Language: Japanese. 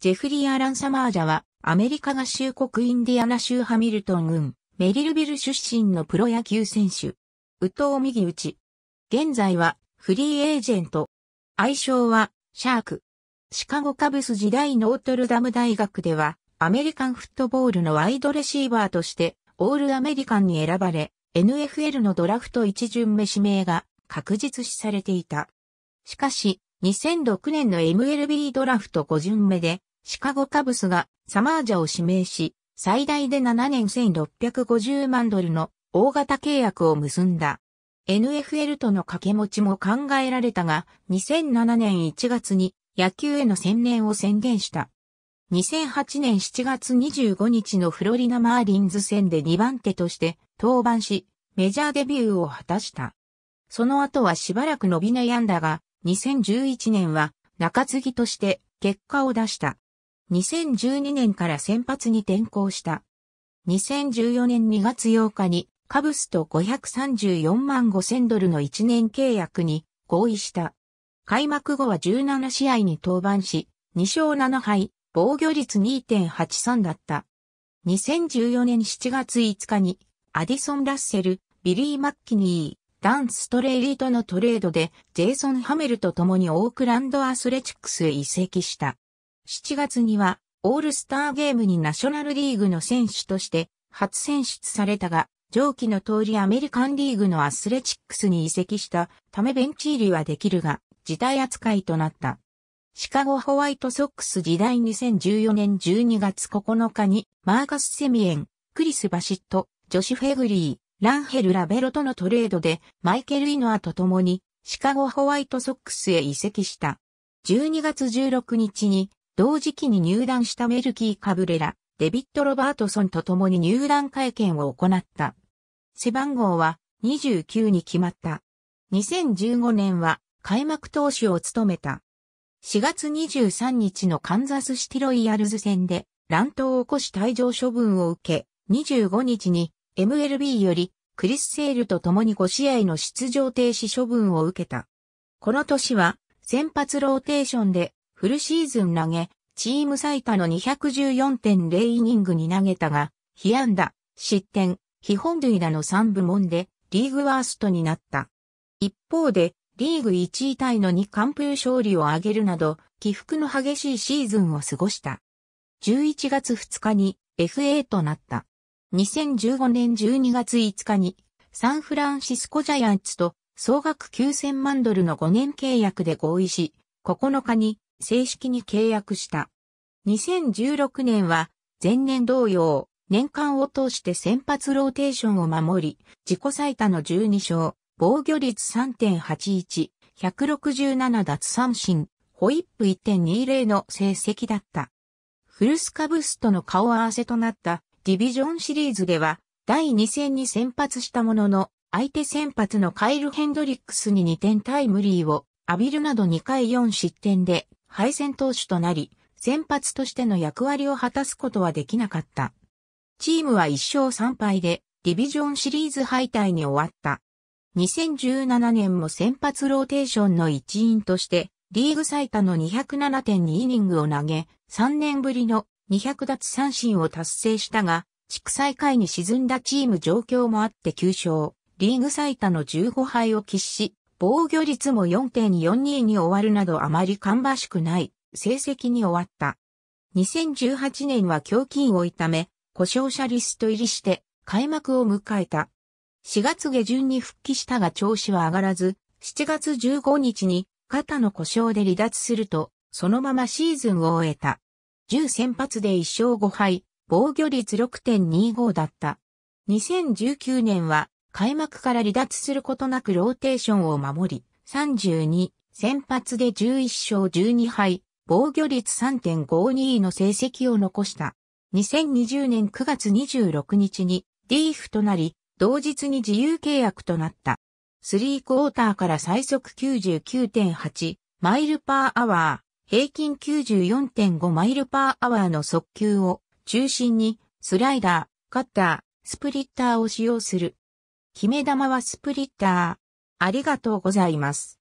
ジェフリー・アラン・サマージャは、アメリカ合衆国インディアナ州ハミルトン郡、メリルビル出身のプロ野球選手。宇藤右打ち。現在は、フリーエージェント。愛称は、シャーク。シカゴカブス時代ノートルダム大学では、アメリカンフットボールのワイドレシーバーとして、オールアメリカンに選ばれ、NFL のドラフト一巡目指名が確実視されていた。しかし、2006年の MLB ドラフト5巡目で、シカゴカブスがサマージャを指名し、最大で7年1650万ドルの大型契約を結んだ。NFL との掛け持ちも考えられたが、2007年1月に野球への専念を宣言した。2008年7月25日のフロリナ・マーリンズ戦で2番手として登板し、メジャーデビューを果たした。その後はしばらく伸び悩んだが、2011年は中継ぎとして結果を出した。2012年から先発に転向した。2014年2月8日にカブスと534万5000ドルの1年契約に合意した。開幕後は17試合に登板し、2勝7敗、防御率2.83だった。2014年7月5日に、アディソン・ラッセル、ビリー・マッキニー、ダン・ストレイリーとのトレードで、ジェイソン・ハメルと共にオークランド・アスレチックスへ移籍した。7月には、オールスターゲームにナショナルリーグの選手として初選出されたが、上記の通りアメリカンリーグのアスレチックスに移籍したためベンチ入りはできるが、辞退扱いとなった。シカゴホワイトソックス時代2014年12月9日に、マーカス・セミエン、クリス・バシット、ジョシュ・フェグリー、ランヘル・ラベロとのトレードで、マイケル・イノアと共に、シカゴホワイトソックスへ移籍した。12月16日に、同時期に入団したメルキー・カブレラ、デビッド・ロバートソンと共に入団会見を行った。背番号は29に決まった。2015年は開幕投手を務めた。4月23日のカンザスシティロイヤルズ戦で乱闘を起こし退場処分を受け、25日に MLB よりクリス・セールと共に5試合の出場停止処分を受けた。この年は先発ローテーションでフルシーズン投げ、チーム最多の214.0イニングに投げたが、被安打、失点、被本塁打の3部門で、リーグワーストになった。一方で、リーグ1位タイの2完封勝利を挙げるなど、起伏の激しいシーズンを過ごした。11月2日に FA となった。2015年12月5日にサンフランシスコジャイアンツと総額9000万ドルの5年契約で合意し、9日に正式に契約した。2016年は前年同様、年間を通して先発ローテーションを守り、自己最多の12勝、防御率3.81、167奪三振、ホイップ1.20の成績だった。フルスカブスとの顔合わせとなったディビジョンシリーズでは、第2戦に先発したものの、相手先発のカイル・ヘンドリックスに2点タイムリーを浴びるなど2回4失点で敗戦投手となり、先発としての役割を果たすことはできなかった。チームは1勝3敗で、ディビジョンシリーズ敗退に終わった。2017年も先発ローテーションの一員として、リーグ最多の207.2イニングを投げ、3年ぶりの200奪三振を達成したが、地区最下位に沈んだチーム状況もあって9勝、リーグ最多の15敗を喫し、防御率も4.42に終わるなどあまり芳しくない成績に終わった。2018年は胸筋を痛め、故障者リスト入りして開幕を迎えた。4月下旬に復帰したが調子は上がらず、7月15日に肩の故障で離脱すると、そのままシーズンを終えた。10先発で1勝5敗、防御率6.25だった。2019年は開幕から離脱することなくローテーションを守り、32、先発で11勝12敗、防御率3.52位の成績を残した。2020年9月26日にィーフとなり、同日に自由契約となった。スリークォーターから最速99.8マイルパーアワー、平均94.5マイルパーアワーの速球を中心にスライダー、カッター、スプリッターを使用する。決め玉はスプリッター。ありがとうございます。